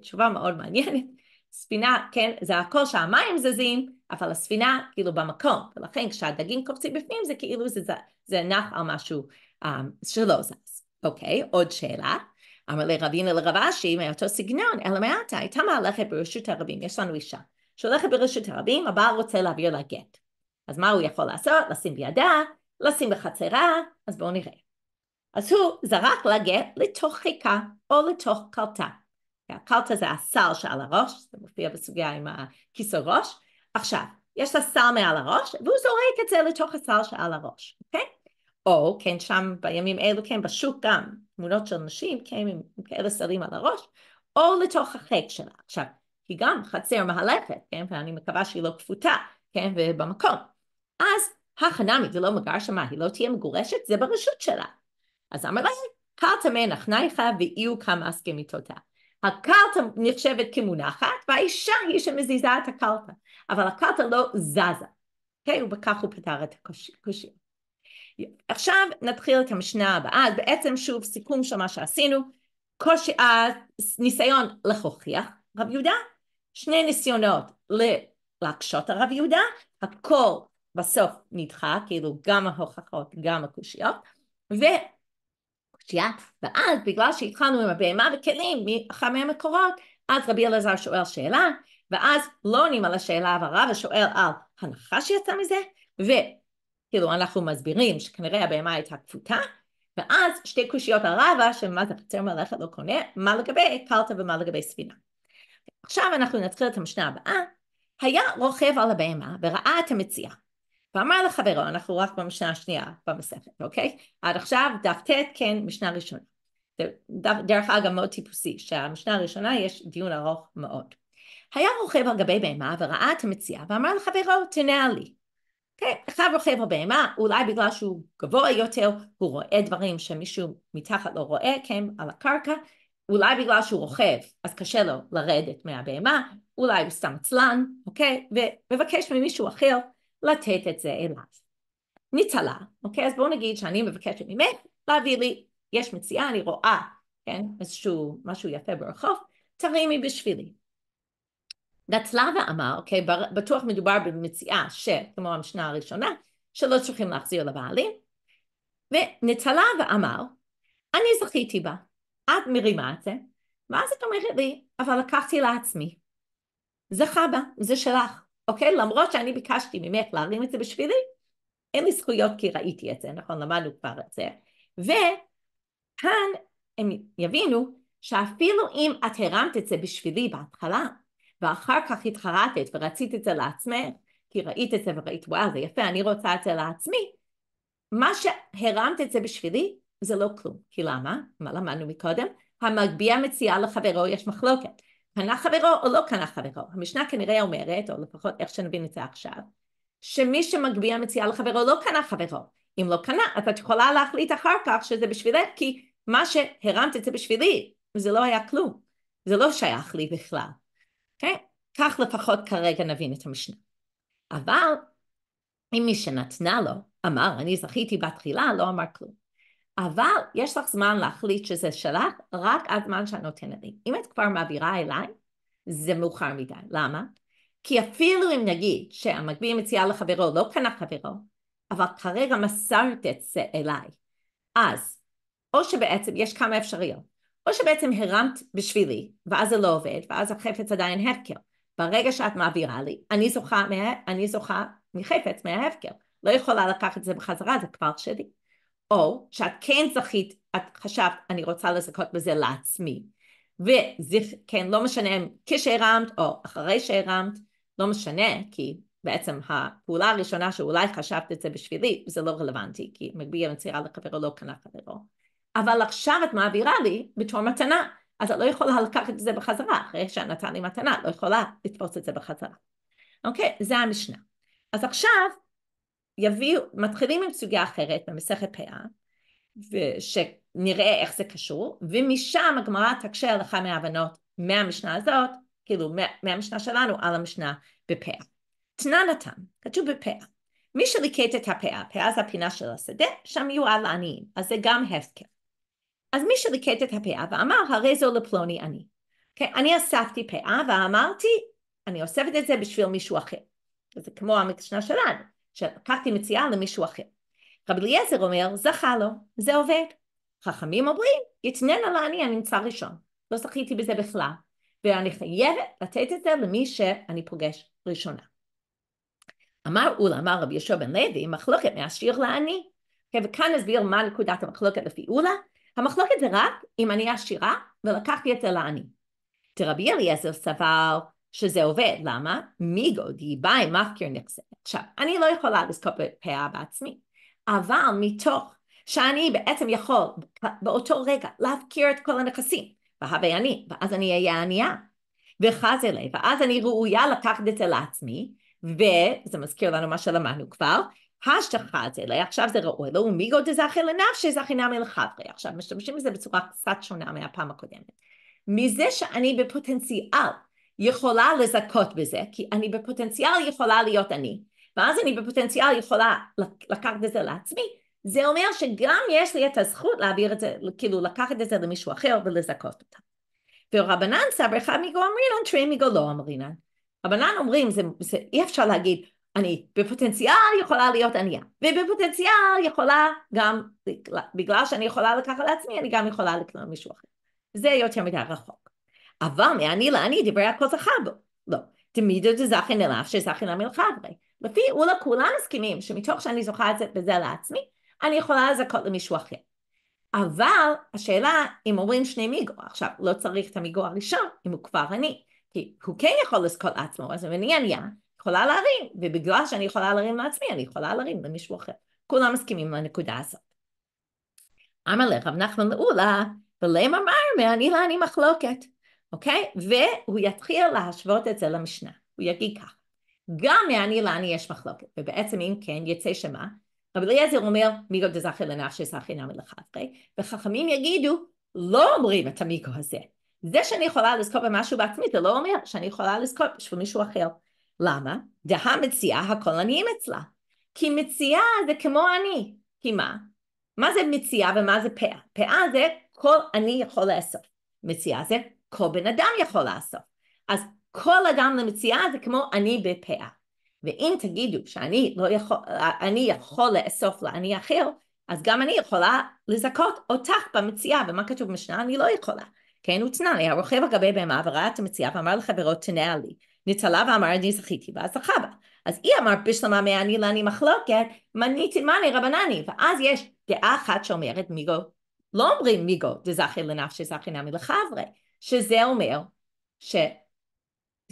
Speaker 1: תשובה מאוד מעניינת. ספינה, כן, זה הכל שהמים זזים, אבל הספינה כאילו במקום, ולכן כשהדגים קופצים בפנים זה כאילו זה, זה, זה נח על משהו um, שלא זז. אוקיי, עוד שאלה. אמר לרבינו לרב אשי מאותו סגנון, אלא מעטה, הייתה מהלכת ברשות הרבים, יש לנו אישה. שהולכת ברשות הרבים, הבעל רוצה להעביר לה גט. אז מה הוא יכול לעשות? לשים בידה, לשים בחצרה, אז בואו נראה. אז הוא זרק לה גט לתוך חיקה או לתוך קלטה. הקלטה זה הסל שעל הראש, זה מופיע בסוגיה עם הכיסו ראש. עכשיו, יש לה סל מעל הראש, והוא זורק את זה לתוך הסל שעל הראש, אוקיי? או, כן, שם בימים אלו, כן, בשוק גם, תמונות של נשים, כן, עם כאלה סלים על הראש, או לתוך החיק שלה. עכשיו, היא גם חצר מהלכת, כן? ואני מקווה שהיא לא כפותה, כן? ובמקום. אז החנמי זה לא מגר שמה, היא לא תהיה מגורשת, זה ברשות שלה. אז אמר להם, קל טמא נחנייך כמה עסקי מיטותה. הקלטה נחשבת כמונחת, והאישה היא שמזיזה את הקלטה, אבל הקלטה לא זזה. אוקיי? Okay, ובכך הוא פתר את הקושי. עכשיו נתחיל את המשנה הבאה, אז בעצם שוב סיכום של מה שעשינו, קושי, אה, ניסיון לחוכיח. רב יהודה שני ניסיונות להקשות הרב יהודה, הכל בסוף נדחה, כאילו גם ההוכחות, גם הקושיות, וקושייה, ואז בגלל שהתחלנו עם הבהמה וכלים מאחד מהמקורות, אז רבי אלעזר שואל שאלה, ואז לא עונים על השאלה, והרב שואל על הנחה שיצא מזה, וכאילו אנחנו מסבירים שכנראה הבהמה הייתה כפותה, ואז שתי קושיות הרבה, רבא, שמה זה חצר מלאכת לא קונה, מה לגבי קלטה ומה לגבי ספינה. עכשיו אנחנו נתחיל את המשנה הבאה. היה רוכב על הבהמה וראה את המציאה. ואמר לחברו, אנחנו רק במשנה השנייה במסכת, אוקיי? עד עכשיו דף ט' כן משנה ראשונה. דרך אגב מאוד טיפוסי, שהמשנה הראשונה יש דיון ארוך מאוד. היה רוכב על גבי בהמה וראה את המציאה ואמר לחברו, תנע לי. אוקיי, okay, אחד רוכב על בהמה, אולי בגלל שהוא גבוה יותר, הוא רואה דברים שמישהו מתחת לא רואה, כן, על הקרקע, אולי בגלל שהוא רוכב, אז קשה לו לרדת מהבהמה, אולי הוא שם צלן, אוקיי? ומבקש ממישהו אחר לתת את זה אליו. ניצלה, אוקיי? אז בואו נגיד שאני מבקשת ממך להביא לי, יש מציאה, אני רואה, כן? איזשהו משהו יפה ברחוב, תרימי בשבילי. נצלה ואמר, אוקיי, בטוח מדובר במציאה שכמו המשנה הראשונה, שלא צריכים להחזיר לבעלים, ונטלה ואמר, אני זכיתי בה, את מרימה את זה, ואז את אומרת לי, אבל לקחתי לעצמי. זה חבא, זה שלך, אוקיי? למרות שאני ביקשתי ממך להרים את זה בשבילי, אין לי זכויות כי ראיתי את זה, נכון? למדנו כבר את זה. וכאן הם יבינו שאפילו אם את הרמת את זה בשבילי בהתחלה, ואחר כך התחרטת ורצית את זה לעצמך, כי ראית את זה וראית, וואו, זה יפה, אני רוצה את זה לעצמי, מה שהרמת את זה בשבילי, זה לא כלום. כי למה? מה למדנו מקודם? המגביה מציעה לחברו יש מחלוקת. קנה חברו או לא קנה חברו? המשנה כנראה אומרת, או לפחות איך שנבין את זה עכשיו, שמי שמגביה מציעה לחברו לא קנה חברו. אם לא קנה, אז את יכולה להחליט אחר כך שזה בשבילך, כי מה שהרמת את זה בשבילי, זה לא היה כלום. זה לא שייך לי בכלל. Okay? אוקיי? כך לפחות כרגע נבין את המשנה. אבל אם מי שנתנה לו אמר אני זכיתי בתחילה, לא אמר כלום. אבל יש לך זמן להחליט שזה שלך, רק הזמן שאת נותנת לי. אם את כבר מעבירה אליי, זה מאוחר מדי. למה? כי אפילו אם נגיד שהמקביל מציע לחברו לא קנה חברו, אבל כרגע מסרת את זה אליי, אז או שבעצם יש כמה אפשריות, או שבעצם הרמת בשבילי, ואז זה לא עובד, ואז החפץ עדיין הפקר. ברגע שאת מעבירה לי, אני זוכה, מה... אני זוכה מחפץ, מההפקר. לא יכולה לקחת את זה בחזרה, זה כבר שלי. או שאת כן זכית, את חשבת, אני רוצה לזכות בזה לעצמי. וזה כן, לא משנה אם כשהרמת או אחרי שהרמת, לא משנה, כי בעצם הפעולה הראשונה שאולי חשבת את זה בשבילי, זה לא רלוונטי, כי מגביה מצירה לחברו לא קנה חברו. אבל עכשיו את מעבירה לי בתור מתנה, אז את לא יכולה לקחת את זה בחזרה, אחרי שאת נתן לי מתנה, את לא יכולה לתפוס את זה בחזרה. אוקיי? זה המשנה. אז עכשיו יביאו, מתחילים עם סוגיה אחרת במסכת פאה, שנראה איך זה קשור, ומשם הגמרא תקשה על אחת מההבנות מהמשנה הזאת, כאילו מהמשנה שלנו על המשנה בפאה. תנא נתן, כתוב בפאה. מי שליקט את הפאה, פאה זה הפינה של השדה, שם יהיו על העניים, אז זה גם הפקר. אז מי שליקט את הפאה ואמר, הרי זו לפלוני אני. Okay, כן, אני אספתי פאה ואמרתי, אני אוספת את זה בשביל מישהו אחר. זה כמו המשנה שלנו. שלקחתי מציאה למישהו אחר. רבי אליעזר אומר, זכה לו, זה עובד. חכמים אומרים, יתננה לעני הנמצא ראשון. לא זכיתי בזה בכלל, ואני חייבת לתת את זה למי שאני פוגש ראשונה. אמר אולה, אמר רבי יהושע בן לוי, מחלוקת מעשיר לעני. כן, וכאן נסביר מה נקודת המחלוקת לפי אולה. המחלוקת זה רק אם אני עשירה ולקחתי את זה לעני. דרבי אליעזר סבר שזה עובד, למה? מיגו די ביי מפקיר נכסה. עכשיו, אני לא יכולה לזכות בפאה בעצמי, אבל מתוך שאני בעצם יכול באותו רגע להפקיר את כל הנכסים, והווה אני, ואז אני אהיה ענייה, וחזלה, ואז אני ראויה לקחת את זה לעצמי, וזה מזכיר לנו מה שלמדנו כבר, השטחת אלה, עכשיו זה ראוי לו, לא, ומיגו דזכי לנפשי זכי נמי לחברי. עכשיו משתמשים בזה בצורה קצת שונה מהפעם הקודמת. מזה שאני בפוטנציאל יכולה לזכות בזה, כי אני בפוטנציאל יכולה להיות אני, ואז אני בפוטנציאל יכולה לקחת את זה לעצמי, זה אומר שגם יש לי את הזכות להעביר את זה, כאילו לקחת את זה למישהו אחר ולזכות אותה. ורבנן סבר אחד מגו אמרינן, תראי מגו לא אמרינן. רבנן אומרים, זה, זה, אי אפשר להגיד, אני בפוטנציאל יכולה להיות ענייה, ובפוטנציאל יכולה גם, בגלל שאני יכולה לקחת לעצמי, אני גם יכולה לקנות מישהו אחר. זה יותר מדי רחוק. אבל מעני לעני דברי הכל זכה בו. לא. תמידו דזכן אל אף שזכן אל לפי אולי כולם מסכימים שמתוך שאני זוכה את זה בזה לעצמי, אני יכולה לזכות למישהו אחר. אבל השאלה אם אומרים שני מיגו, עכשיו לא צריך את המיגו הראשון אם הוא כבר עני, כי הוא כן יכול לזכות לעצמו, אז אם אני ענייה, יכולה להרים, ובגלל שאני יכולה להרים לעצמי, אני יכולה להרים למישהו אחר. כולם מסכימים לנקודה הזאת. אמר לרב נחמן לעולה, ולמה מרמה אני אני מחלוקת. אוקיי? והוא יתחיל להשוות את זה למשנה. הוא יגיד כך, גם מעני לעני יש מחלוקת, ובעצם אם כן, יצא שמה? רבי אליעזר אומר, מיגו לא דזכי לנפשי זכי נמי לחדרי, אוקיי? וחכמים יגידו, לא אומרים את המיגו הזה. זה שאני יכולה לזכות במשהו בעצמי, זה לא אומר שאני יכולה לזכות בשביל מישהו אחר. למה? דהה מציאה הכל עניים אצלה. כי מציאה זה כמו אני. כי מה? מה זה מציאה ומה זה פאה? פאה זה כל אני יכול לאסוף. מציאה זה כל בן אדם יכול לעשות. אז כל אדם למציאה זה כמו אני בפאה. ואם תגידו שאני לא יכול, יכול לאסוף לעני אחר, אז גם אני יכולה לזכות אותך במציאה, ומה כתוב במשנה? אני לא יכולה. כן, הוא תנאי, הרוכב על גבי בהמה וראה את המציאה ואמר לחברות תנאה לי. ניצלה ואמר אני זכיתי ואז זכה בה. אז היא אמרת בשלמה מעני לעני מחלוקת, מניתי מאני רבנני, ואז יש דעה אחת שאומרת מיגו, לא אומרים מיגו דזכי לנפשי זכי נמי לחברי, שזה אומר ש...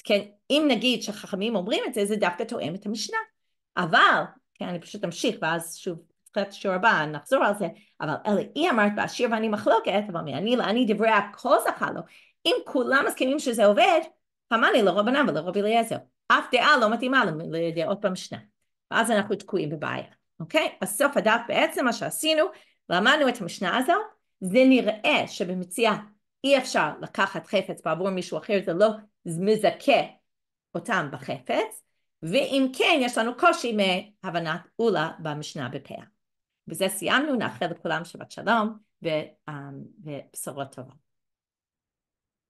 Speaker 1: כן, אם נגיד שחכמים אומרים את זה, זה דווקא תואם את המשנה. אבל, כן, אני פשוט אמשיך, ואז שוב, תחילת השיעור הבא נחזור על זה, אבל אלי, היא אמרת בעשיר ואני מחלוקת, אבל מעני לעני דברי הכל זכה לו. אם כולם מסכימים שזה עובד, המאני לרבנן לא ולרבי אליעזר. אף דעה לא מתאימה לדעות לא במשנה. ואז אנחנו תקועים בבעיה, אוקיי? אז סוף הדף בעצם, מה שעשינו, למדנו את המשנה הזו, זה נראה שבמציאה אי אפשר לקחת חפץ בעבור מישהו אחר, זה לא מזכה אותם בחפץ, ואם כן, יש לנו קושי מהבנת אולה במשנה בפאה. בזה סיימנו, נאחל לכולם שבת שלום אה, ובשורות טובות.